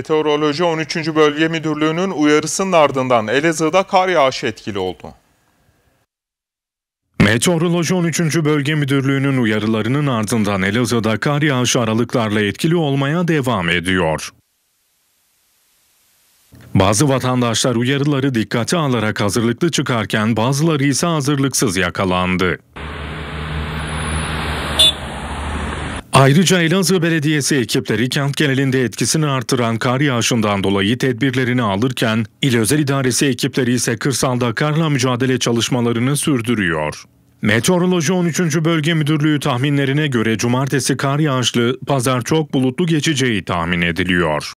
Meteoroloji 13. Bölge Müdürlüğü'nün uyarısının ardından Elazığ'da kar yağışı etkili oldu. Meteoroloji 13. Bölge Müdürlüğü'nün uyarılarının ardından Elazığ'da kar yağışı aralıklarla etkili olmaya devam ediyor. Bazı vatandaşlar uyarıları dikkate alarak hazırlıklı çıkarken bazıları ise hazırlıksız yakalandı. Ayrıca Elazığ Belediyesi ekipleri kent genelinde etkisini artıran kar yağışından dolayı tedbirlerini alırken, il Özel idaresi ekipleri ise kırsalda karla mücadele çalışmalarını sürdürüyor. Meteoroloji 13. Bölge Müdürlüğü tahminlerine göre cumartesi kar yağışlı, pazar çok bulutlu geçeceği tahmin ediliyor.